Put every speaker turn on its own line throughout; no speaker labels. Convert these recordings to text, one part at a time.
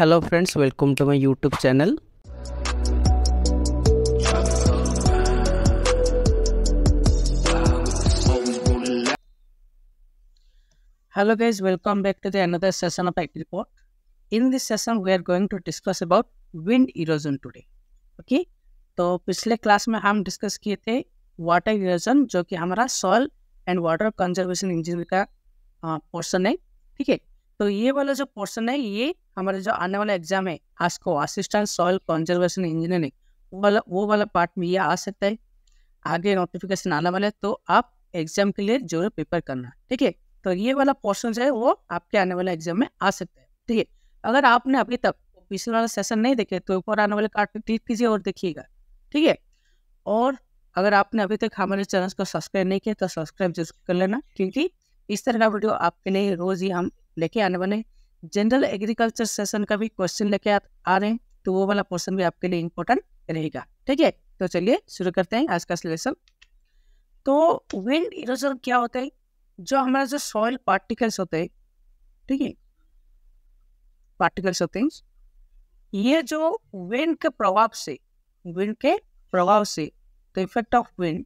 Hello friends welcome to my YouTube channel hello guys welcome back to the another session of act report in this session we are going to discuss about wind erosion today okay तो पिछले class में हम discuss किए थे water erosion जो कि हमारा soil and water conservation engineer का पोर्सन है ठीक है तो ये वाला जो पोर्सन है ये हमारे जो आने वाला एग्जाम है ASCO assistant soil conservation engineering वाला वो वाला पार्ट में ये आ सकता है आगे नोटिफिकेशन आने वाला है तो आप एग्जाम के लिए जो है प्रिपेयर करना ठीक है तो ये वाला पोर्सन जो है वो आपके आने वाला एग्जाम में आ सकता है ठीक है अगर आपने अभी तक पिछले वाला सेशन नहीं देखे तो ऊपर आने वाले कार्ड पर क्लिक कीजिए और देखिएगा ठीक है और अगर आपने अभी तक हमारे चैनल को सब्सक्राइब नहीं किया तो सब्सक्राइब जरूर कर लेना क्योंकि इस तरह का वीडियो आपके लिए रोज ही हम लेके आने वाले जनरल एग्रीकल्चर सेशन का भी क्वेश्चन लेके आ रहे हैं तो वो वाला पोर्सन भी आपके लिए इम्पोर्टेंट रहेगा ठीक है तो चलिए शुरू करते हैं आज का सिलेशन तो विंड इरोजन क्या होता है जो हमारा जो सॉइल पार्टिकल्स होते हैं ठीक है पार्टिकल्स होते हैं ये जो विंड के प्रभाव से विंड के प्रभाव से तो इफेक्ट ऑफ विंड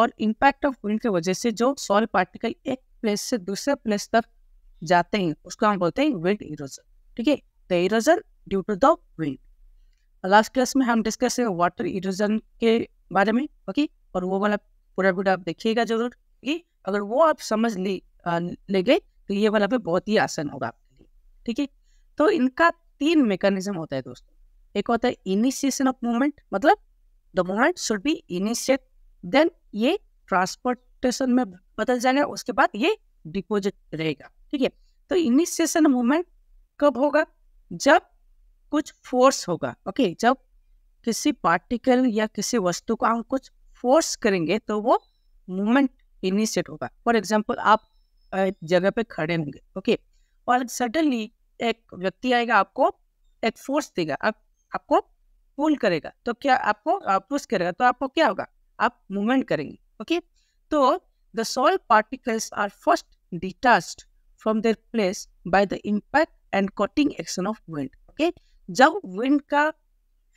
और इम्पैक्ट ऑफ विंड की वजह से जो सॉइल पार्टिकल एक प्लेस से दूसरे प्लेस तक जाते हैं उसको हम बोलते हैं विंड इरोजन ठीक है the erosion due to the wind last class में हम डिस्कस है वाटर इरोजन के बारे में ओके और वो वाला पूरा वीडियो आप देखिएगा जरूर ठीक है अगर वो आप समझ ले ले गए तो ये वाला पे बहुत ही आसान होगा आपके लिए ठीक है तो इनका तीन मेकानिज्म होता है दोस्तों एक होता है इनिशिएशन ऑफ मूवमेंट मतलब the movement should be initiate then ये ट्रांसपोर्टेशन में बदल जाएगा उसके बाद ये डिपोजिट रहेगा ठीक है तो इनिशिएशन मूवमेंट कब होगा जब कुछ फोर्स होगा ओके जब किसी पार्टिकल या किसी वस्तु को हम कुछ फोर्स करेंगे तो वो मूवमेंट इनिशिएट होगा फॉर एग्जाम्पल आप एक जगह पे खड़े होंगे ओके और सडनली एक व्यक्ति आएगा आपको एक फोर्स देगा आप आपको पुल करेगा तो क्या आपको पुश करेगा तो आपको क्या होगा आप मूवमेंट करेंगे ओके तो the soil particles are first detached from their place by the impact and cutting action of wind okay जब विंड का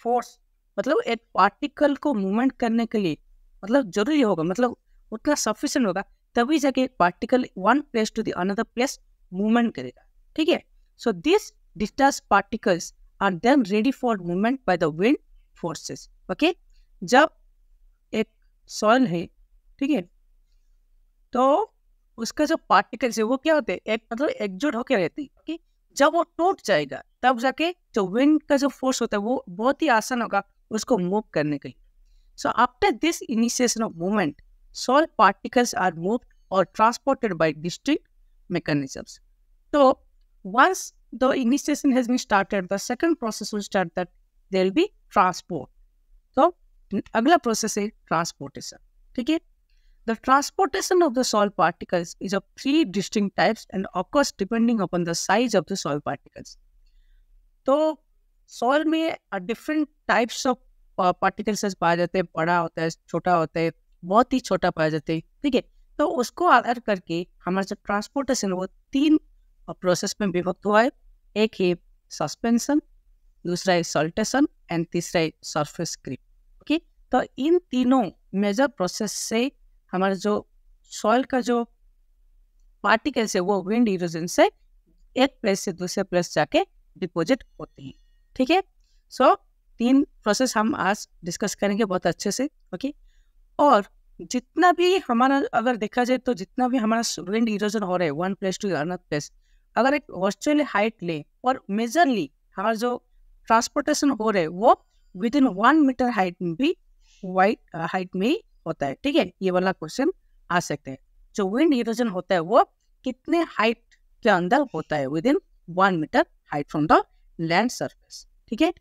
फोर्स मतलब एक पार्टिकल को मूवमेंट करने के लिए मतलब जरूरी होगा मतलब उतना सफिशियंट होगा तभी जाके particle one place to the another place movement करेगा ठीक है so this discharge particles are then ready for movement by the wind forces okay जब एक सॉइल है ठीक है तो उसका जो पार्टिकल्स है वो क्या होते हैं एक मतलब एकजुट होकर रहते हैं कि जब वो टूट जाएगा तब जाके जो विंड का जो फोर्स होता है वो बहुत ही आसान होगा उसको मूव करने के लिए so after this initiation of movement soil particles are move और ट्रांसपोर्टेड बाई डिस्ट्रिक्ट मेकनिजम्स तो once the initiation has been started the second process will start that there be transport तो अगला प्रोसेस है transportation ठीक है The transportation of the soil particles is of three distinct types and occurs depending upon the size of the soil particles. तो soil में different types of particles पाए जाते हैं बड़ा होता है छोटा होता है बहुत ही छोटा पाया जाते हैं ठीक है तो उसको आधार करके हमारा जो ट्रांसपोर्टेशन वो तीन प्रोसेस uh, में विभक्त हुआ है एक है सस्पेंशन दूसरा है सॉल्टेशन एंड तीसरा है सरफेस क्रीप ओके तो इन तीनों मेजर प्रोसेस से हमारा जो सॉइल का जो पार्टिकल्स है वो विंड इरोजन से एक प्लेस से दूसरे प्लेस जाके डिपोजिट होते हैं ठीक है सो so, तीन प्रोसेस हम आज डिस्कस करेंगे बहुत अच्छे से ओके और जितना भी हमारा अगर देखा जाए तो जितना भी हमारा विंड इरोजन हो रहा है one place to another place अगर एक ऑस्ट्रेलिया हाइट ले और मेजरली हमारा जो ट्रांसपोर्टेशन हो रहे वो within one metre height में भी वाइट हाइट में ही होता है ठीक है ये वाला क्वेश्चन आ सकते हैं जो विंड इरोजन होता है वो कितने हाइट के अंदर होता है within one metre height from the land surface ठीक है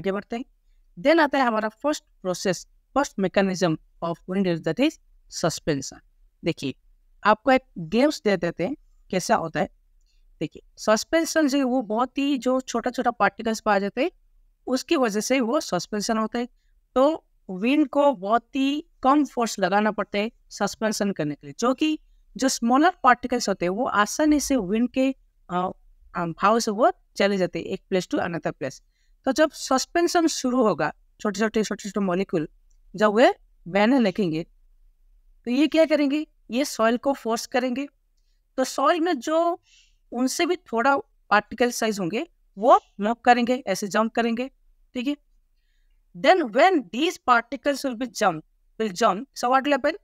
आगे बढ़ते हैं देन आता है हमारा first process first mechanism of wind is that is suspension देखिए आपको एक गेम्स दे देते हैं कैसा होता है देखिए सस्पेंशन जो वो बहुत ही जो छोटा छोटा पार्टिकल्स पा जाते हैं उसकी वजह से वो सस्पेंशन होता है तो विंड को बहुत ही कम फोर्स लगाना पड़ता है सस्पेंशन करने के लिए जो कि जो स्मॉलर पार्टिकल्स होते हैं वो आसानी से विंड के भाव से वो चले जाते हैं एक प्लेस टू अनदर प्लेस तो जब सस्पेंशन शुरू होगा छोटे छोटे छोटे छोटे मॉलिक्यूल जब वे बहने लगेंगे तो ये क्या करेंगे ये सॉइल को फोर्स करेंगे तो सॉइल में जो उनसे भी थोड़ा पार्टिकल साइज होंगे वो मूव करेंगे ऐसे जंप करेंगे ठीक है then when these particles will be jump will jump. So what will happen?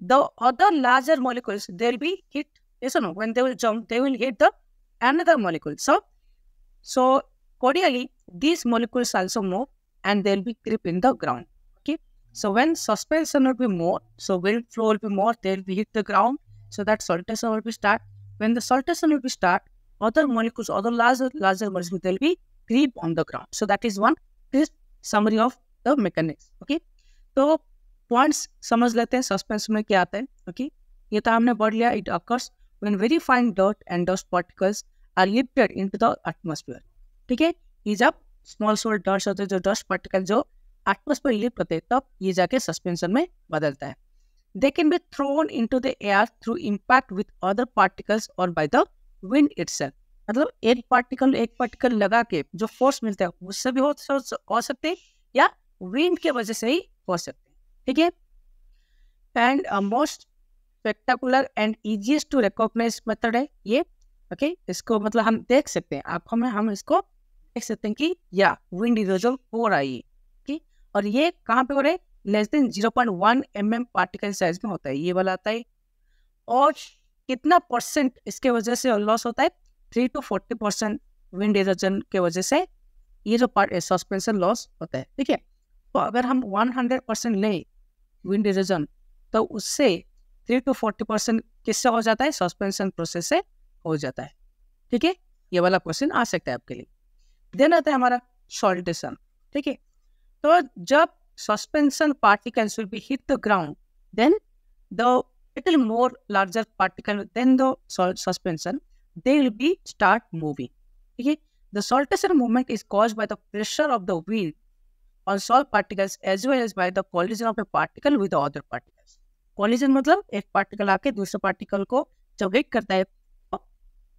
The other larger molecules, they'll be hit. Yes or no? When they will jump, they will hit the another molecule. So, so cordially, these molecules also move and they'll be grip in the ground. Okay. So when suspension will be more, so wind flow will be more, they'll be hit the ground. So that saltation will be start. When the saltation will be start, other molecules, other larger, larger molecules, they'll be grip on the ground. So that is one brief summary of the mechanics. Okay. So points समझ लेते हैं suspense में क्या आते हैं okay ये तो हमने पढ़ लिया it occurs very fine dot and dust particles are lifted into the atmosphere ठीक है ये जब स्मॉल सोल डॉट्स होते हैं जो डस्ट पार्टिकल जो एटमोसफियर लिफ्ट होते हैं तब ये जाके सस्पेंशन में बदलता है they can be thrown into the air through impact with other particles और बाय द विंड इट मतलब एक पार्टिकल एक पार्टिकल लगा के जो फोर्स मिलता है उससे भी हो, हो सकते हैं या विंड के वजह से ही हो सकते हैं ठीक है and most spectacular and easiest to recognise method है ये ओके okay? इसको मतलब हम देख सकते हैं आप हमें हम इसको देख सकते हैं कि या विंड इरोजन हो रहा है okay? और ये कहाँ पे हो रहा है less than zero point one M M particle size में होता है ये वाला आता है और कितना परसेंट इसके वजह से लॉस होता है three to forty percent wind erosion के वजह से ये जो पार्ट सस्पेंशन लॉस होता है ठीक है तो अगर हम वन हंड्रेड परसेंट लें विंड इरोजन तो उससे थ्री टू फोर्टी परसेंट किससे हो जाता है सस्पेंशन प्रोसेस से हो जाता है ठीक है ये वाला क्वेश्चन आ सकता है आपके लिए देन आता है हमारा सॉल्टेशन ठीक है तो जब suspension particles will be hit the ground then the little more larger particle then the suspension they will be start moving ठीक है the saltation movement is cause by the pressure of the wind on solved particles as well as by the collision of a particle with the other particles. Collision मतलब एक particle आके दूसरे particle को जब hit करता है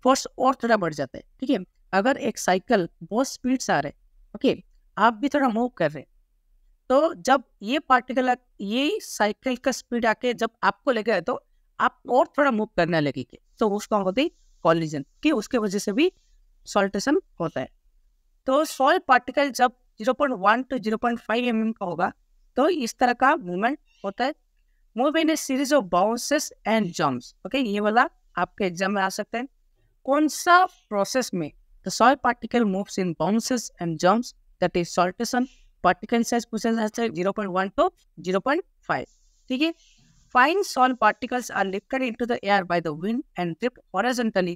force और थोड़ा बढ़ जाता है ठीक है अगर एक cycle बहुत speed से आ रहे ओके आप भी थोड़ा move कर रहे हैं तो जब ये पार्टिकल ये साइकिल का स्पीड आके जब आपको ले गया तो आप और थोड़ा मूव करने लगेगी तो उसको होती है कॉलिजन की उसके वजह से भी सॉल्टेशन होता है तो सॉल्ट पार्टिकल जब zero point one to zero point five M का होगा तो इस तरह का मूवमेंट होता है move in a series of bounces and jumps okay ये वाला आपके एग्जाम में आ सकते हैं कौन सा प्रोसेस में the soil particle moves in bounces and jumps that is saltation particle size पूछा जाता है zero point one to zero point five ठीक है fine soil particles are lifted into the air by the wind and drift horizontally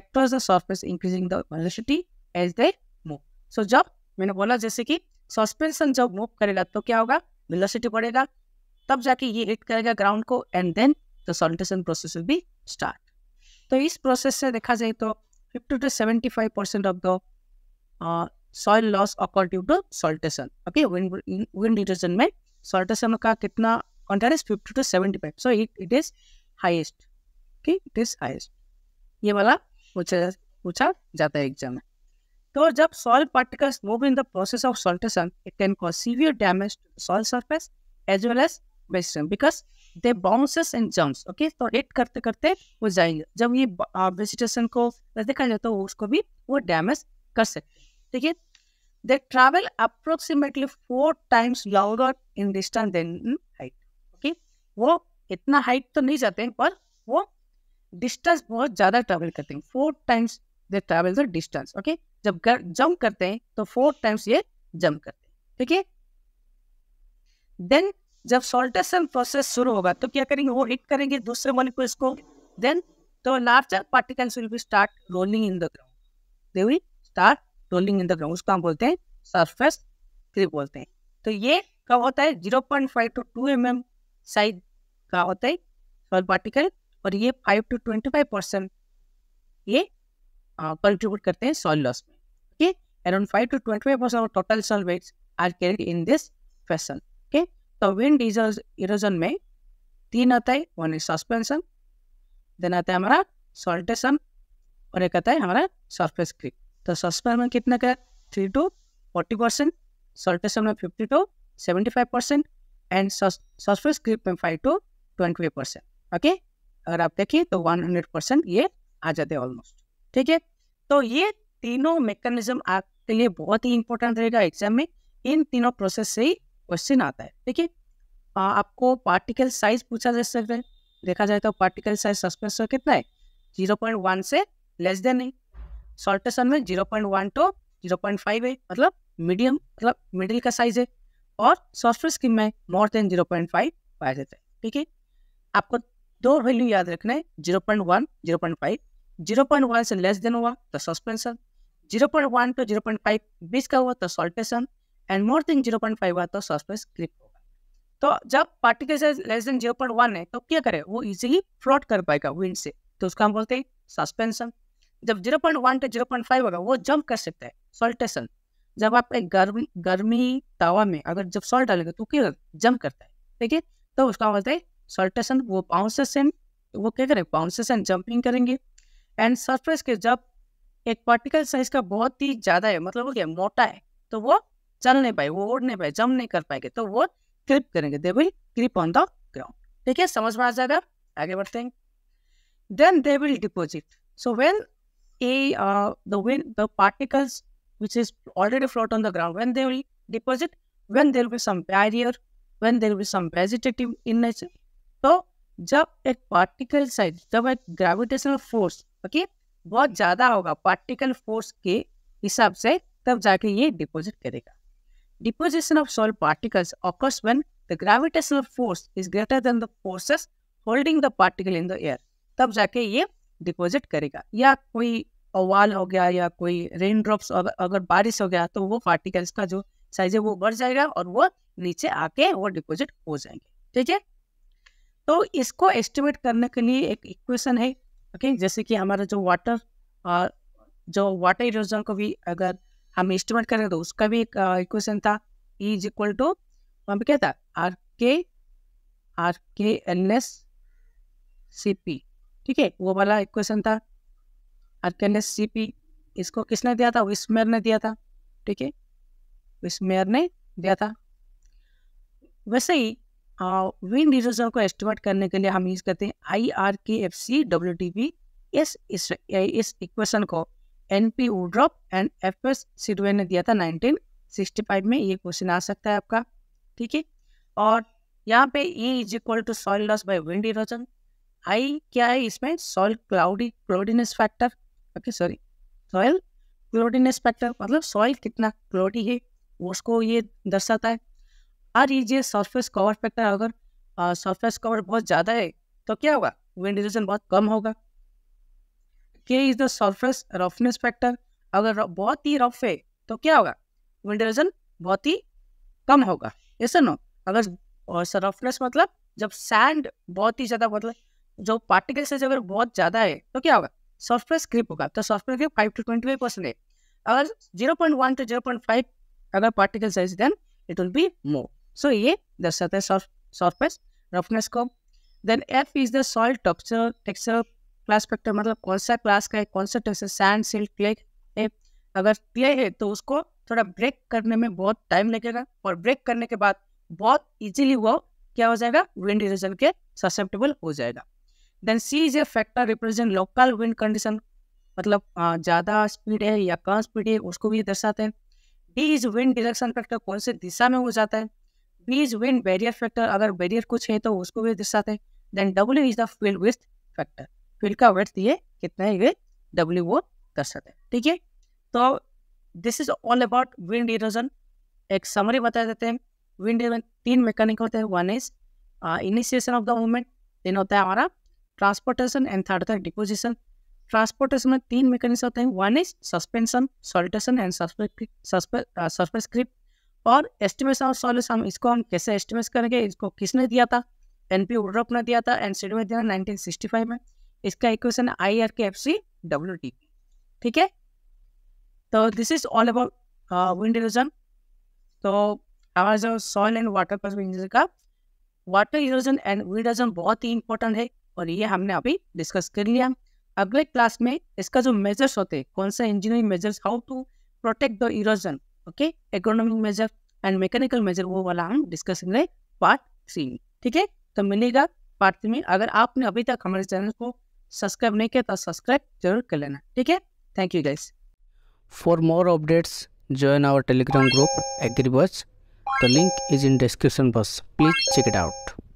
across the surface increasing the velocity as they move so जब मैंने बोला जैसे कि suspension जब move करेगा तो क्या होगा वेलोसिटी बढ़ेगा तब जाके ये हिट करेगा ग्राउंड को and then the saltation process will be start तो इस प्रोसेस से देखा जाए तो fifty to seventy five percent of the soil loss occur due to saltation okay wind डिटर्जन में सॉल्टेशन का कितना content is fifty to seventy five so it it is highest okay it is highest ये वाला पूछा पूछा जाता है एग्जाम में तो जब salt particles move in the process of saltation, it can cause severe damage to the soil surface as well as because they bounces and jumps okay तो एट करते करते वो जाएंगे जब ये वेजिटेशन को देखा जाए तो उसको भी वो डैमेज कर सकते ठीक है they travel approximately four times longer in distance than height okay वो इतना हाइट तो नहीं जाते हैं पर वो डिस्टेंस बहुत ज़्यादा ट्रैवल करते हैं four times they travel the distance okay जब कर, जंप करते हैं तो फोर टाइम्स ये जंप करते हैं ठीक है देन जब सोल्टेशन प्रोसेस शुरू होगा तो क्या करेंगे वो हिट करेंगे दूसरे मॉलिक्यूल्स को देन तो larger particles will be start rolling in the ground they will start rolling in the ground उसको हम बोलते हैं सरफेस क्रिप बोलते हैं तो ये कब होता है zero point five to two M M size का होता है सॉल पार्टिकल और ये five to twenty five percent ये कंट्रीब्यूट करते हैं सॉइल लॉस में Okay, around 5 to 25% of total soil are carried in this fashion. Okay, तो विंड इरोजन में तीन आता है वन इज सस्पेंशन देन आता है हमारा सॉल्टेशन और एक आता है हमारा सरफेस क्रीप तो सस्पेंशन कितना का three to forty percent saltation में fifty to seventy five percent and surface creep में five to twenty five percent okay अगर आप देखिए तो वन हंड्रेड परसेंट ये आ जाते हैं ऑलमोस्ट ठीक है तो ये तीनों मैकेनिज्म आपके लिए बहुत ही इंपॉर्टेंट रहेगा एग्जाम में इन तीनों प्रोसेस से ही क्वेश्चन आता है ठीक है आपको पार्टिकल साइज पूछा जा सकता है देखा जाए तो पार्टिकल साइज सस्पेंस कितना है जीरो पॉइंट वन से लेस देन है सॉल्टेशन में zero point one to zero point five है मतलब मीडियम मतलब मिडिल का साइज है और सॉफ्टवेयर स्कीम में more than zero point five पाया जाता है ठीक है आपको दो वैल्यू याद रखना है zero point one zero point five zero point one से लेस देन हुआ तो सस्पेंशन 0.1 टू 0.5 बीच का हुआ तो सॉल्टेशन एंड मोर देन 0.5 हुआ तो सरफेस क्लिप होगा तो जब पार्टिकल साइज लेस देन 0.1 है तो क्या करे वो इजिली फ्लोट कर पाएगा विंड से तो उसका हम बोलते हैं सस्पेंशन जब 0.1 टू 0.5 होगा वो जंप कर सकता है सॉल्टेशन जब आप एक गर्मी गर्मी तवा में अगर जब सॉल्ट डालेंगे तो क्या जंप करता है ठीक है तो उसका बोलते हैं सॉल्टेशन वो बाउंसेस एंड वो क्या करें बाउंसेस एंड जंपिंग करेंगे एंड सरफेस के जब एक पार्टिकल साइज का बहुत ही ज्यादा है मतलब वो क्या मोटा है तो वो चल नहीं पाए वो उड़ नहीं पाए जम नहीं कर पाएंगे तो वो क्रिप करेंगे they will creep on the ground ठीक है समझ में आ जाएगा आगे बढ़ते हैं then they will deposit so when a the when the particles which is already float on the ground when they will deposit when there will some barrier when there will some vegetative in nature तो जब एक particle size जब एक gravitational force okay okay? बहुत ज़्यादा होगा particle force के हिसाब से तब जाके ये डिपोजिट करेगा deposition of soil particles occurs when the gravitational force is greater than the forces holding the particle in the air तब जाके ये डिपोजिट करेगा या कोई ओवाल हो गया या कोई रेन ड्रॉप्स अगर बारिश हो गया तो वो पार्टिकल्स का जो साइज है वो बढ़ जाएगा और वो नीचे आके वो डिपोजिट हो जाएंगे ठीक है तो इसको एस्टिमेट करने के लिए एक इक्वेशन है ओके जैसे कि हमारा जो वाटर जो वाटर इरोजन को भी अगर हम इस्टीमेट करें तो उसका भी एक इक्वेशन था इज इक्वल टू वहाँ क्या था आर के आर के एन एस सी पी ठीक है वो वाला इक्वेशन था आर के एन एस सी पी इसको किसने दिया था विस्मेयर ने दिया था ठीक है विस्मेयर ने दिया था वैसे ही विन रिजर्व को एस्टिमेट करने के लिए हम यूज करते हैं I R K F C W T P इस इस इक्वेशन को N P Woodruff and F S Siddoway ने दिया था नाइनटीन सिक्सटी फाइव में ये क्वेश्चन आ सकता है आपका ठीक है और यहाँ पे E is equal to soil loss by wind erosion I क्या है इसमें soil cloudy cloudiness factor okay sorry soil cloddiness factor मतलब सॉइल कितना क्लोडी है उसको ये दर्शाता है हर ये सरफेस कवर पे क्या तो अगर सरफेस कवर बहुत ज़्यादा है तो क्या होगा वेंटिलेशन बहुत कम होगा K is the surface roughness factor अगर बहुत ही रफ है तो क्या होगा वेंटिलेशन बहुत ही कम होगा ऐसा नो अगर रफनेस मतलब जब सैंड बहुत ही ज़्यादा मतलब जो पार्टिकल साइज अगर बहुत ज़्यादा है तो क्या होगा सॉफ्टवेयर ग्रिप होगा तो software grip five to twenty five percent है अगर zero point one to zero point five अगर particle size then it will be more so ये दर्शाते surface of surface roughness curve. Then F is the soil class factor मतलब कौन सा class का है कौन सा टेक्सचर सैंड सिल्क क्ले अगर क्ले है तो उसको थोड़ा ब्रेक करने में बहुत टाइम लगेगा और ब्रेक करने के बाद बहुत इजीली वो क्या हो जाएगा विंड इरोजन के ससेप्टेबल हो जाएगा then C is a factor represent local wind condition मतलब ज़्यादा स्पीड है या कम स्पीड है उसको भी दर्शाते हैं D is wind direction factor कौन से दिशा में हो जाता है प्लीज विन बैरियर फैक्टर अगर बैरियर कुछ है तो उसको भी दर्शाते then W is the field with factor field का वेथ ये कितना है ये डब्ल्यू वो दर्शाते हैं ठीक है तो this is all about wind erosion एक समरी बता देते हैं विंड इरोजन तीन मैकेनिक होते हैं one is initiation of the movement then होता है हमारा ट्रांसपोर्टेशन एंड थर्ड होता है डिपोजिशन ट्रांसपोर्टेशन में तीन मैकेनिक्स होते हैं one is suspension saltation and suspense सस्पेस्क्रिप्ट और एस्टिमेशन ऑफ सॉल्यूशन हम इसको हम कैसे एस्टिमेट करेंगे इसको किसने दिया था एन पी उड्रॉप ने दिया था एंड सीड में दिया नाइनटीन सिक्सटी फाइव में इसका equation I R K F C W T ठीक है तो this is all about wind erosion तो हमारा जो सॉइल एंड वाटर कंजर्वेशन का water erosion and wind erosion बहुत ही इंपॉर्टेंट है और ये हमने अभी डिस्कस कर लिया अगले क्लास में इसका जो मेजर्स होते हैं कौन सा engineering measures how to protect the erosion okay economic measure and mechanical measure वो वाला हम डिस्कस करेंगे पार्ट थ्री में ठीक है तो मिलेगा पार्ट थ्री में अगर आपने अभी तक हमारे चैनल को सब्सक्राइब नहीं किया तो सब्सक्राइब जरूर कर लेना ठीक है thank you guys for more updates join our Telegram group Agribus the link is in description box please check it out